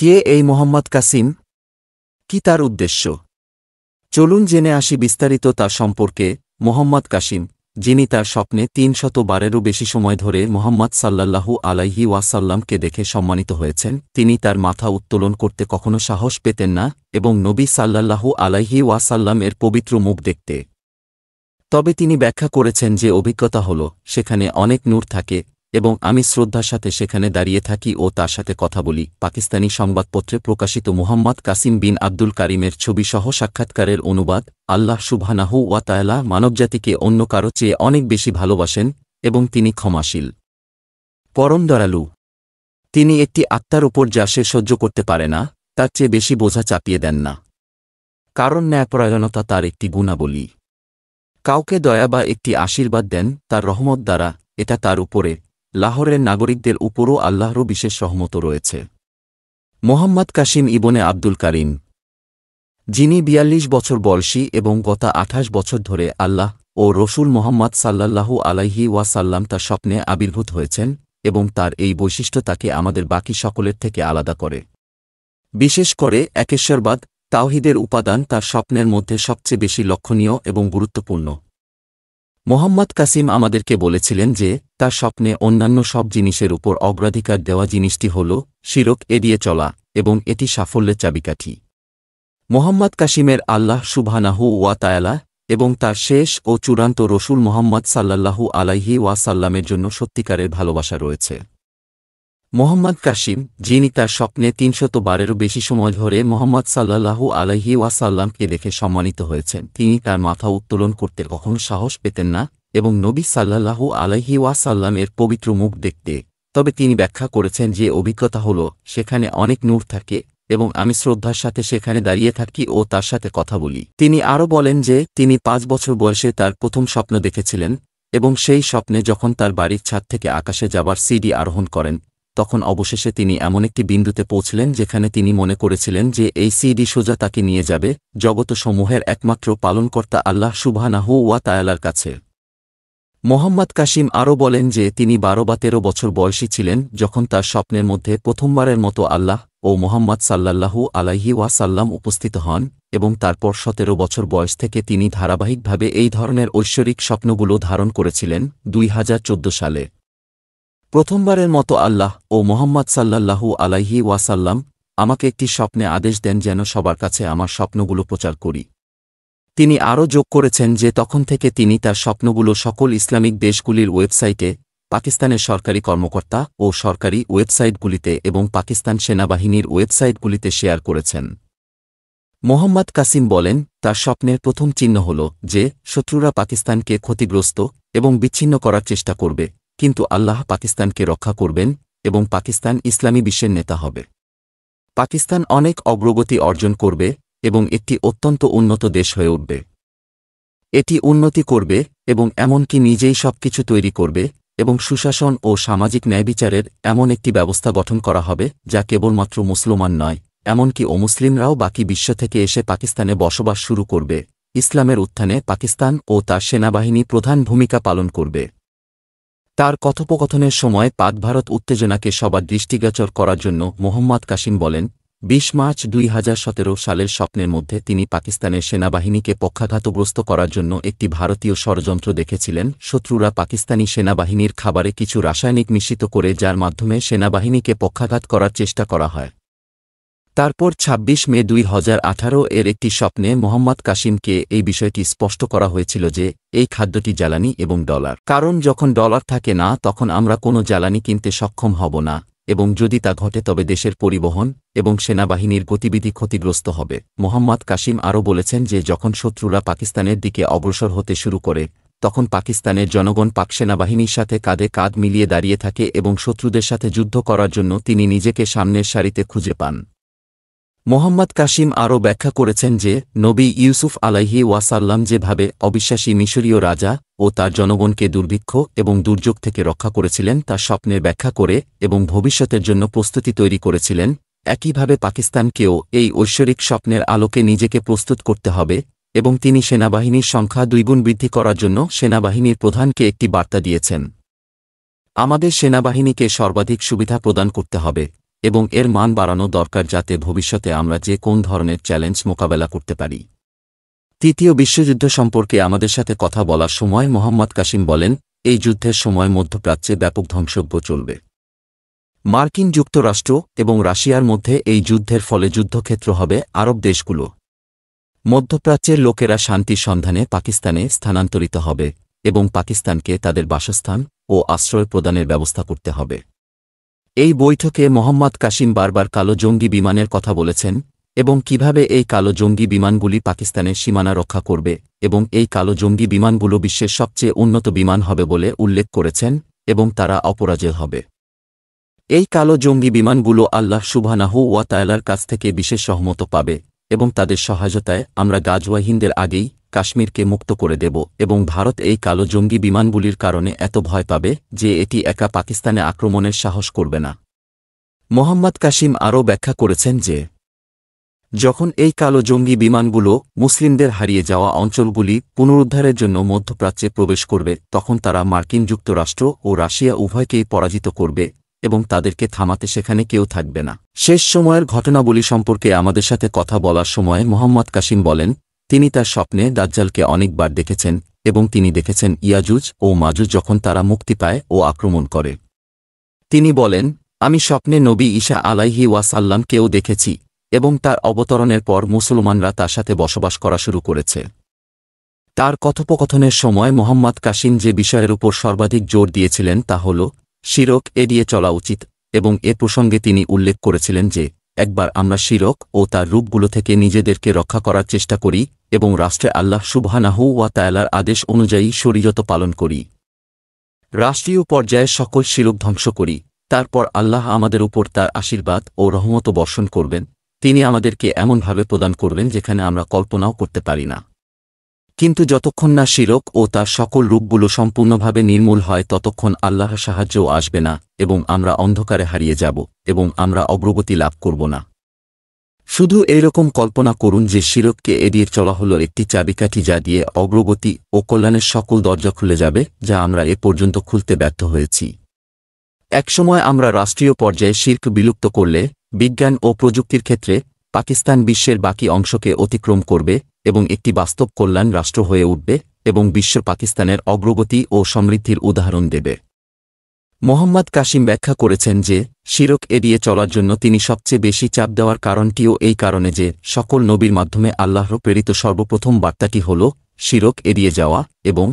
কে এই মোহাম্মদ কাসিম কি তার উদ্দেশ্য চলুন জেনে আসি বিস্তারিত তা সম্পর্কে মোহাম্মদ কাসিম যিনি তার স্বপ্নে তিন শত বারেরও বেশি সময় ধরে মোহাম্মদ সাল্লাল্লাহু আলাইহি ওয়াসাল্লামকে দেখে সম্মানিত হয়েছেন তিনি তার মাথা উত্তোলন করতে কখনো সাহস পেতেন না এবং নবী সাল্লাল্লাহু আলাইহি ওয়াসাল্লাম এর পবিত্র মুখ দেখতে তবে তিনি ব্যাখ্যা করেছেন যে অভিজ্ঞতা হল সেখানে অনেক নূর থাকে এবং আমি শ্রদ্ধার সাথে সেখানে দাঁড়িয়ে থাকি ও তার সাথে কথা বলি পাকিস্তানি সংবাদপত্রে প্রকাশিত মুহাম্মদ কাসিম বিন আব্দুল কারিমের ছবিসহ সাক্ষাৎকারের অনুবাদ আল্লাহ সুবহানাহু ওয়াতায়লা মানবজাতিকে অন্য কারো চেয়ে অনেক বেশি ভালোবাসেন এবং তিনি ক্ষমাশীল পরম দয়ালু তিনি একটি আত্মার ওপর যা সে সহ্য করতে পারে না তার চেয়ে বেশি বোঝা চাপিয়ে দেন না কারণ ন্যায়পরায়ণতা তার একটি গুণাবলী কাউকে দয়া বা একটি আশীর্বাদ দেন তার রহমত দ্বারা এটা তার উপরে লাহোরের নাগরিকদের উপরও আল্লাহরও বিশেষ সহমত রয়েছে মোহাম্মদ কাশিম ইবনে আব্দুল কারিম যিনি বিয়াল্লিশ বছর বয়সী এবং গত আঠাশ বছর ধরে আল্লাহ ও রসুল মোহাম্মদ সাল্লাল্লাহু আলাইহি ওয়াসাল্লাম তার স্বপ্নে আবির্ভূত হয়েছেন এবং তার এই বৈশিষ্ট্য তাকে আমাদের বাকি সকলের থেকে আলাদা করে বিশেষ করে একেশ্বরবাদ তাওহিদের উপাদান তার স্বপ্নের মধ্যে সবচেয়ে বেশি লক্ষণীয় এবং গুরুত্বপূর্ণ মোহাম্মদ কাসিম আমাদেরকে বলেছিলেন যে তার স্বপ্নে অন্যান্য সব জিনিসের উপর অগ্রাধিকার দেওয়া জিনিসটি হল শিরক এড়িয়ে চলা এবং এটি সাফল্যের চাবিকাঠি মোহাম্মদ কাসিমের আল্লাহ সুবহানাহু ওয়াতায়ালা এবং তার শেষ ও চূড়ান্ত রসুল মোহাম্মদ সাল্লাল্লাহু আলাইহি ওয়াসাল্লামের জন্য সত্যিকারের ভালোবাসা রয়েছে মোহাম্মদ কাশিম যিনি তার স্বপ্নে তিনশত বারেরও বেশি সময় ধরে মোহাম্মদ সাল্লাহু আলহি ওয়াসাল্লামকে দেখে সম্মানিত হয়েছেন তিনি তার মাথা উত্তোলন করতে কখনো সাহস পেতেন না এবং নবী সাল্লাহু আলহি ওয়াসাল্লামের পবিত্র মুখ দেখতে তবে তিনি ব্যাখ্যা করেছেন যে অভিজ্ঞতা হল সেখানে অনেক নূর থাকে এবং আমি শ্রদ্ধার সাথে সেখানে দাঁড়িয়ে থাকি ও তার সাথে কথা বলি তিনি আরও বলেন যে তিনি পাঁচ বছর বয়সে তার প্রথম স্বপ্ন দেখেছিলেন এবং সেই স্বপ্নে যখন তার বাড়ির ছাদ থেকে আকাশে যাবার সিডি আরোহণ করেন তখন অবশেষে তিনি এমন একটি বিন্দুতে পৌঁছলেন যেখানে তিনি মনে করেছিলেন যে এই সিডি সোজা তাকে নিয়ে যাবে জগতসমূহের একমাত্র পালনকর্তা আল্লাহ সুবহানাহু ওয়া তায়ালার কাছে মোহাম্মদ কাশিম আরও বলেন যে তিনি বারো বা তেরো বছর বয়সী ছিলেন যখন তার স্বপ্নের মধ্যে প্রথমবারের মতো আল্লাহ ও মোহাম্মদ সাল্লাল্লাহু আলাইহি ওয়াসাল্লাম উপস্থিত হন এবং তারপর সতেরো বছর বয়স থেকে তিনি ধারাবাহিকভাবে এই ধরনের ঐশ্বরিক স্বপ্নগুলো ধারণ করেছিলেন দুই সালে প্রথমবারের মতো আল্লাহ ও মোহাম্মদ সাল্লাল্লাহু আলাইহি ওয়াসাল্লাম আমাকে একটি স্বপ্নে আদেশ দেন যেন সবার কাছে আমার স্বপ্নগুলো প্রচার করি তিনি আরও যোগ করেছেন যে তখন থেকে তিনি তার স্বপ্নগুলো সকল ইসলামিক দেশগুলির ওয়েবসাইটে পাকিস্তানের সরকারি কর্মকর্তা ও সরকারি ওয়েবসাইটগুলিতে এবং পাকিস্তান সেনাবাহিনীর ওয়েবসাইটগুলিতে শেয়ার করেছেন মোহাম্মদ কাসিম বলেন তার স্বপ্নের প্রথম চিহ্ন হল যে শত্রুরা পাকিস্তানকে ক্ষতিগ্রস্ত এবং বিচ্ছিন্ন করার চেষ্টা করবে কিন্তু আল্লাহ পাকিস্তানকে রক্ষা করবেন এবং পাকিস্তান ইসলামী বিশ্বের নেতা হবে পাকিস্তান অনেক অগ্রগতি অর্জন করবে এবং একটি অত্যন্ত উন্নত দেশ হয়ে উঠবে এটি উন্নতি করবে এবং এমনকি নিজেই সবকিছু তৈরি করবে এবং সুশাসন ও সামাজিক ন্যায়বিচারের এমন একটি ব্যবস্থা গঠন করা হবে যা কেবলমাত্র মুসলমান নয় এমনকি অমুসলিমরাও বাকি বিশ্ব থেকে এসে পাকিস্তানে বসবাস শুরু করবে ইসলামের উত্থানে পাকিস্তান ও তার সেনাবাহিনী প্রধান ভূমিকা পালন করবে তার কথোপকথনের সময় পাদভারত উত্তেজনাকে সবার দৃষ্টিগোচর করার জন্য মোহাম্মদ কাসিম বলেন বিশ মার্চ দুই সালের স্বপ্নের মধ্যে তিনি পাকিস্তানের সেনাবাহিনীকে পক্ষাঘাতগ্রস্ত করার জন্য একটি ভারতীয় ষড়যন্ত্র দেখেছিলেন শত্রুরা পাকিস্তানি সেনাবাহিনীর খাবারে কিছু রাসায়নিক মিশ্রিত করে যার মাধ্যমে সেনাবাহিনীকে পক্ষাঘাত করার চেষ্টা করা হয় তারপর ২৬ মে দুই এর একটি স্বপ্নে মোহাম্মদ কাসিমকে এই বিষয়টি স্পষ্ট করা হয়েছিল যে এই খাদ্যটি জ্বালানি এবং ডলার কারণ যখন ডলার থাকে না তখন আমরা কোনো জ্বালানি কিনতে সক্ষম হব না এবং যদি তা ঘটে তবে দেশের পরিবহন এবং সেনাবাহিনীর গতিবিধি ক্ষতিগ্রস্ত হবে মোহাম্মদ কাসিম আরও বলেছেন যে যখন শত্রুরা পাকিস্তানের দিকে অগ্রসর হতে শুরু করে তখন পাকিস্তানের জনগণ পাক সেনাবাহিনীর সাথে কাঁধে কাঁধ মিলিয়ে দাঁড়িয়ে থাকে এবং শত্রুদের সাথে যুদ্ধ করার জন্য তিনি নিজেকে সামনের সারিতে খুঁজে পান মোহাম্মদ কাশিম আরও ব্যাখ্যা করেছেন যে নবী ইউসুফ আলাইহি ওয়াসাল্লাম যেভাবে অবিশ্বাসী মিশরীয় রাজা ও তার জনগণকে দুর্ভিক্ষ এবং দুর্যোগ থেকে রক্ষা করেছিলেন তা স্বপ্নের ব্যাখ্যা করে এবং ভবিষ্যতের জন্য প্রস্তুতি তৈরি করেছিলেন একইভাবে পাকিস্তানকেও এই ঐশ্বরিক স্বপ্নের আলোকে নিজেকে প্রস্তুত করতে হবে এবং তিনি সেনাবাহিনীর সংখ্যা দুইগুণ বৃদ্ধি করার জন্য সেনাবাহিনীর প্রধানকে একটি বার্তা দিয়েছেন আমাদের সেনাবাহিনীকে সর্বাধিক সুবিধা প্রদান করতে হবে এবং এর মান বাড়ানো দরকার যাতে ভবিষ্যতে আমরা যে কোন ধরনের চ্যালেঞ্জ মোকাবেলা করতে পারি তৃতীয় বিশ্বযুদ্ধ সম্পর্কে আমাদের সাথে কথা বলার সময় মোহাম্মদ কাসিম বলেন এই যুদ্ধের সময় মধ্যপ্রাচ্যে ব্যাপক ধ্বংসব্য চলবে মার্কিন যুক্তরাষ্ট্র এবং রাশিয়ার মধ্যে এই যুদ্ধের ফলে যুদ্ধক্ষেত্র হবে আরব দেশগুলো মধ্যপ্রাচ্যের লোকেরা শান্তির সন্ধানে পাকিস্তানে স্থানান্তরিত হবে এবং পাকিস্তানকে তাদের বাসস্থান ও আশ্রয় প্রদানের ব্যবস্থা করতে হবে এই বৈঠকে মোহাম্মদ কাশিম বারবার কালো জঙ্গি বিমানের কথা বলেছেন এবং কিভাবে এই কালো জঙ্গি বিমানগুলি পাকিস্তানের সীমানা রক্ষা করবে এবং এই কালো জঙ্গি বিমানগুলো বিশ্বের সবচেয়ে উন্নত বিমান হবে বলে উল্লেখ করেছেন এবং তারা অপরাজেল হবে এই কালো জঙ্গি বিমানগুলো আল্লাহ সুবহানাহু ওয়া তায়লার কাছ থেকে বিশেষ সহমত পাবে এবং তাদের সহায়তায় আমরা গাজওয়াহিনদের আগেই কাশ্মীরকে মুক্ত করে দেব এবং ভারত এই কালো জঙ্গি বিমানগুলির কারণে এত ভয় পাবে যে এটি একা পাকিস্তানে আক্রমণের সাহস করবে না মোহাম্মদ কাশিম আরও ব্যাখ্যা করেছেন যে যখন এই কালো জঙ্গি বিমানগুলো মুসলিমদের হারিয়ে যাওয়া অঞ্চলগুলি পুনরুদ্ধারের জন্য মধ্যপ্রাচ্যে প্রবেশ করবে তখন তারা মার্কিন যুক্তরাষ্ট্র ও রাশিয়া উভয়কেই পরাজিত করবে এবং তাদেরকে থামাতে সেখানে কেউ থাকবে না শেষ সময়ের ঘটনাবলী সম্পর্কে আমাদের সাথে কথা বলার সময় মোহাম্মদ কাশিম বলেন তিনি তার স্বপ্নে দাজ্জালকে অনেকবার দেখেছেন এবং তিনি দেখেছেন ইয়াজুজ ও মাজুজ যখন তারা মুক্তি পায় ও আক্রমণ করে তিনি বলেন আমি স্বপ্নে নবী ঈশা আলাইহি ওয়াসাল্লামকেও দেখেছি এবং তার অবতরণের পর মুসলমানরা তার সাথে বসবাস করা শুরু করেছে তার কথোপকথনের সময় মোহাম্মদ কাসিম যে বিষয়ের উপর সর্বাধিক জোর দিয়েছিলেন তা হল শিরক এড়িয়ে চলা উচিত এবং এ প্রসঙ্গে তিনি উল্লেখ করেছিলেন যে একবার আমরা শিরক ও তার রূপগুলো থেকে নিজেদেরকে রক্ষা করার চেষ্টা করি এবং রাষ্ট্রে আল্লাহ সুবহানাহু ওয়া তায়ালার আদেশ অনুযায়ী শরীয়ত পালন করি রাষ্ট্রীয় পর্যায়ে সকল শিরক ধ্বংস করি তারপর আল্লাহ আমাদের উপর তার আশীর্বাদ ও রহমত বর্ষণ করবেন তিনি আমাদেরকে এমনভাবে প্রদান করবেন যেখানে আমরা কল্পনাও করতে পারি না কিন্তু যতক্ষণ না শিরক ও তার সকল রূপগুলো সম্পূর্ণভাবে নির্মূল হয় ততক্ষণ আল্লাহ সাহায্য আসবে না এবং আমরা অন্ধকারে হারিয়ে যাব এবং আমরা অগ্রগতি লাভ করব না শুধু এইরকম কল্পনা করুন যে শিরককে এড়িয়ে চলা হল একটি চাবিকাঠি যা দিয়ে অগ্রগতি ও কল্যাণের সকল দরজা খুলে যাবে যা আমরা এ পর্যন্ত খুলতে ব্যর্থ হয়েছি একসময় আমরা রাষ্ট্রীয় পর্যায়ে শির্ক বিলুপ্ত করলে বিজ্ঞান ও প্রযুক্তির ক্ষেত্রে পাকিস্তান বিশ্বের বাকি অংশকে অতিক্রম করবে এবং একটি বাস্তব কল্যাণ রাষ্ট্র হয়ে উঠবে এবং বিশ্ব পাকিস্তানের অগ্রগতি ও সমৃদ্ধির উদাহরণ দেবে মোহাম্মদ কাশিম ব্যাখ্যা করেছেন যে শিরক এড়িয়ে চলার জন্য তিনি সবচেয়ে বেশি চাপ দেওয়ার কারণটিও এই কারণে যে সকল নবীর মাধ্যমে আল্লাহর প্রেরিত সর্বপ্রথম বার্তাটি হল শিরক এড়িয়ে যাওয়া এবং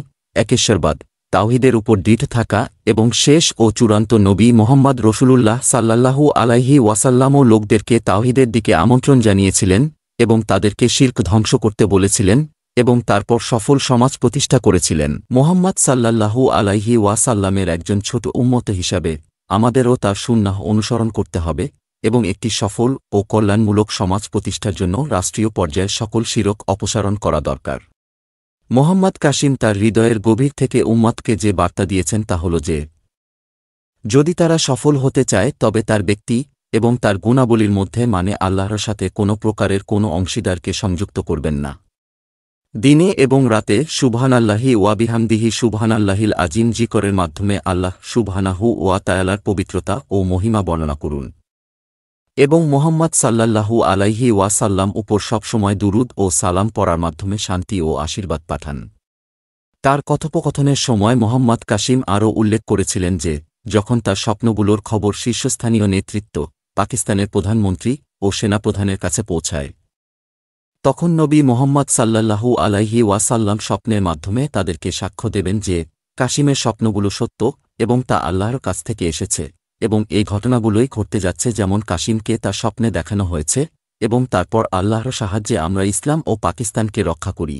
একেশ্বরবাদ তাওহিদের উপর দৃঢ় থাকা এবং শেষ ও চূড়ান্ত নবী মোহাম্মদ রসুলুল্লাহ সাল্লাল্লাহু আলাইহি ওয়াসাল্লামও লোকদেরকে তাওহিদের দিকে আমন্ত্রণ জানিয়েছিলেন এবং তাদেরকে শির্ক ধ্বংস করতে বলেছিলেন এবং তারপর সফল সমাজ প্রতিষ্ঠা করেছিলেন মোহাম্মদ সাল্লাল্লাহু আলাইহি ওয়াসাল্লামের একজন ছোট উম্মত হিসাবে আমাদেরও তার সুন্নাহ অনুসরণ করতে হবে এবং একটি সফল ও কল্যাণমূলক সমাজ প্রতিষ্ঠার জন্য রাষ্ট্রীয় পর্যায়ে সকল শিরক অপসারণ করা দরকার মোহাম্মদ কাসিম তার হৃদয়ের গভীর থেকে উম্মাদকে যে বার্তা দিয়েছেন তা হল যে যদি তারা সফল হতে চায় তবে তার ব্যক্তি এবং তার গুণাবলীর মধ্যে মানে আল্লাহর সাথে কোনো প্রকারের কোনো অংশীদারকে সংযুক্ত করবেন না দিনে এবং রাতে সুবহানাল্লাহি ওয়াবিহামদিহি সুবহানাল্লাহিল আজিম জিকরের মাধ্যমে আল্লাহ সুবহানাহু ওয়া তায়ালার পবিত্রতা ও মহিমা বর্ণনা করুন এবং মোহাম্মদ সাল্লাল্লাহু আলাইহি ওয়াসাল্লাম উপর সবসময় দুরুদ ও সালাম পড়ার মাধ্যমে শান্তি ও আশীর্বাদ পাঠান তার কথোপকথনের সময় মোহাম্মদ কাশিম আরও উল্লেখ করেছিলেন যে যখন তার স্বপ্নগুলোর খবর শীর্ষস্থানীয় নেতৃত্ব পাকিস্তানের প্রধানমন্ত্রী ও সেনাপ্রধানের কাছে পৌঁছায় তখন নবী মোহাম্মদ সাল্লাল্লাহু আলাইহি ওয়াসাল্লাম স্বপ্নের মাধ্যমে তাদেরকে সাক্ষ্য দেবেন যে কাশিমের স্বপ্নগুলো সত্য এবং তা আল্লাহর কাছ থেকে এসেছে এবং এই ঘটনাগুলোই ঘটতে যাচ্ছে যেমন কাশিমকে তার স্বপ্নে দেখানো হয়েছে এবং তারপর আল্লাহর সাহায্যে আমরা ইসলাম ও পাকিস্তানকে রক্ষা করি